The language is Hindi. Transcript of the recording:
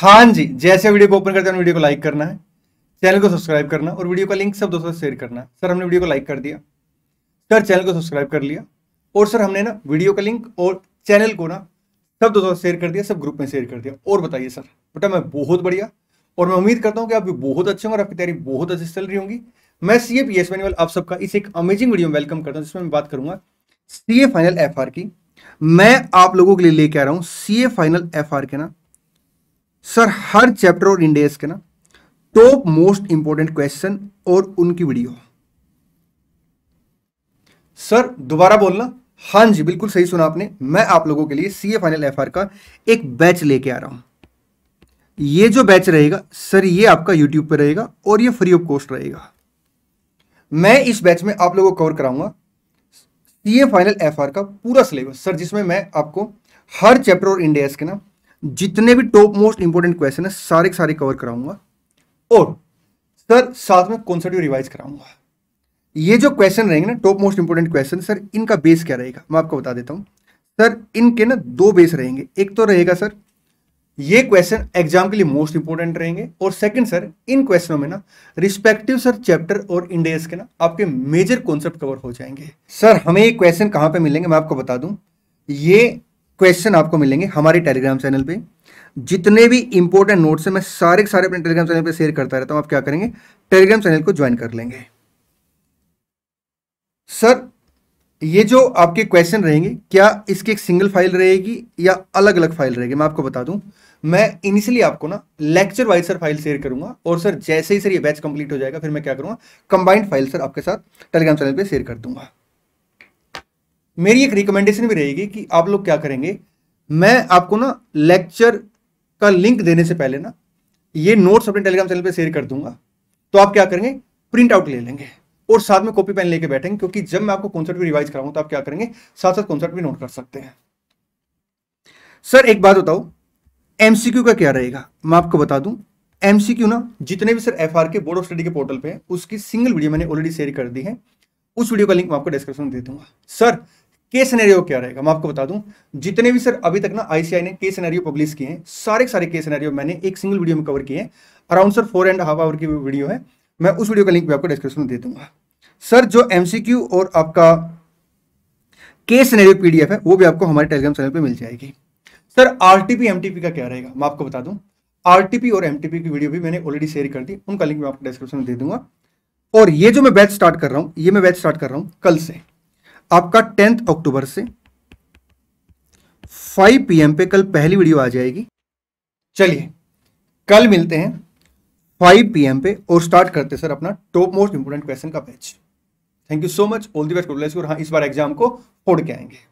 हाँ जी जैसे वीडियो को ओपन करते हैं वीडियो को लाइक करना है चैनल को सब्सक्राइब करना और वीडियो का लिंक सब दोस्तों से शेयर करना सर हमने वीडियो को लाइक कर दिया सर चैनल को सब्सक्राइब कर लिया और सर हमने ना वीडियो का लिंक और चैनल को ना सब दोस्तों से शेयर कर दिया सब ग्रुप में शेयर कर दिया और बताइए सर बेटा मैं बहुत बढ़िया और मैं उम्मीद करता हूँ कि आप भी बहुत अच्छे होंगे और आपकी तैयारी बहुत अच्छी चल रही होंगी मैं सी ए पी आप सबका इस एक अमेजिंग वीडियो में वेलकम करता हूँ जिसमें मैं बात करूंगा C A final F R की मैं आप लोगों के लिए लेके आ रहा हूँ C A final F R के ना सर हर चैप्टर और इंडेक्स के ना टॉप मोस्ट इंपॉर्टेंट क्वेश्चन और उनकी वीडियो सर दोबारा बोलना हां जी बिल्कुल सही सुना आपने मैं आप लोगों के लिए सीए फाइनल एफआर का एक बैच लेके आ रहा हूं ये जो बैच रहेगा सर ये आपका यूट्यूब पर रहेगा और ये फ्री ऑफ कॉस्ट रहेगा मैं इस बैच में आप लोगों को कवर कराऊंगा सीए फाइनल एफआर का पूरा सिलेबस सर जिसमें मैं आपको हर चैप्टर और इंडिया के ना जितने भी टॉप मोस्ट इंपोर्टेंट क्वेश्चन है सारे के सारे कवर कराऊंगा और सर साथ में कॉन्सेप्ट भी रिवाइज कराऊंगा ये जो क्वेश्चन रहेंगे ना top most important question sir इनका बेस क्या रहेगा मैं आपको बता देता हूँ सर इनके ना दो बेस रहेंगे एक तो रहेगा सर ये क्वेश्चन एग्जाम के लिए मोस्ट इंपोर्टेंट रहेंगे और सेकंड सर इन क्वेश्चनों में ना रिस्पेक्टिव सर चैप्टर और इंडेस के ना आपके मेजर कॉन्सेप्ट कवर हो जाएंगे सर हमें ये क्वेश्चन कहाँ पे मिलेंगे मैं आपको बता दूं ये क्वेश्चन आपको मिलेंगे हमारे टेलीग्राम चैनल पे जितने भी इंपॉर्टेंट नोट्स हैं मैं सारे के सारे अपने टेलीग्राम चैनल पे शेयर करता रहता हूं आप क्या करेंगे टेलीग्राम चैनल को ज्वाइन कर लेंगे सर ये जो आपके क्वेश्चन रहेंगे क्या इसकी एक सिंगल फाइल रहेगी या अलग अलग फाइल रहेगी मैं आपको बता दूं मैं इनिशियली आपको ना lecture wise sir file share करूंगा और सर जैसे ही सर ये बैच कंप्लीट हो जाएगा फिर मैं क्या करूंगा कंबाइंड फाइल सर आपके साथ टेलीग्राम चैनल पे शेयर कर दूंगा मेरी एक रिकमेंडेशन भी रहेगी कि आप लोग क्या करेंगे मैं आपको ना लेक्चर का लिंक देने से पहले ना ये नोट्स अपने टेलीग्राम चैनल पे शेयर कर दूंगा तो आप क्या करेंगे प्रिंट आउट ले लेंगे और साथ में कॉपी पेन लेके बैठेंगे क्योंकि जब मैं आपको कॉन्सर्ट भी रिवाइज कराऊंगा तो आप क्या करेंगे साथ साथ कॉन्सर्ट भी नोट कर सकते हैं सर एक बात बताओ एमसीक्यू का क्या रहेगा मैं आपको बता दूं एमसीक्यू ना जितने भी सर एफ के बोर्ड ऑफ स्टडी के पोर्टल पर उसकी सिंगल वीडियो मैंने ऑलरेडी शेयर कर दी है उस वीडियो का लिंक मैं आपको डिस्क्रिप्शन दे दूंगा सर के सिनेरियो क्या रहेगा मैं आपको बता दूं जितने भी सर अभी तक ना आईसीआई ने के सिनेरियो पब्लिश किए हैं सारे सारे के सिनेरियो मैंने एक सिंगल वीडियो में कवर किए हैं around sir four and half hour की वीडियो है मैं उस वीडियो का लिंक भी आपको डिस्क्रिप्शन में दे दूंगा सर जो एमसीक्यू और आपका के सिनेरियो पीडीएफ है वो भी आपको हमारे टेलीग्राम चैनल पर मिल जाएगी सर आरटीपी एमटीपी का क्या रहेगा मैं आपको बता दूं आरटीपी और एमटीपी की वीडियो भी मैंने ऑलरेडी शेयर कर दी उनका लिंक मैं आपको डिस्क्रिप्शन में दे दूंगा और ये जो मैं बैच स्टार्ट कर रहा हूँ ये मैं बैच स्टार्ट कर रहा हूँ कल से आपका टेंथ अक्टूबर से 5 पीएम पे कल पहली वीडियो आ जाएगी चलिए कल मिलते हैं 5 पीएम पे और स्टार्ट करते हैं सर अपना टॉप मोस्ट इंपोर्टेंट क्वेश्चन का batch thank you so much all the best और हाँ इस बार एग्जाम को फोड़ के आएंगे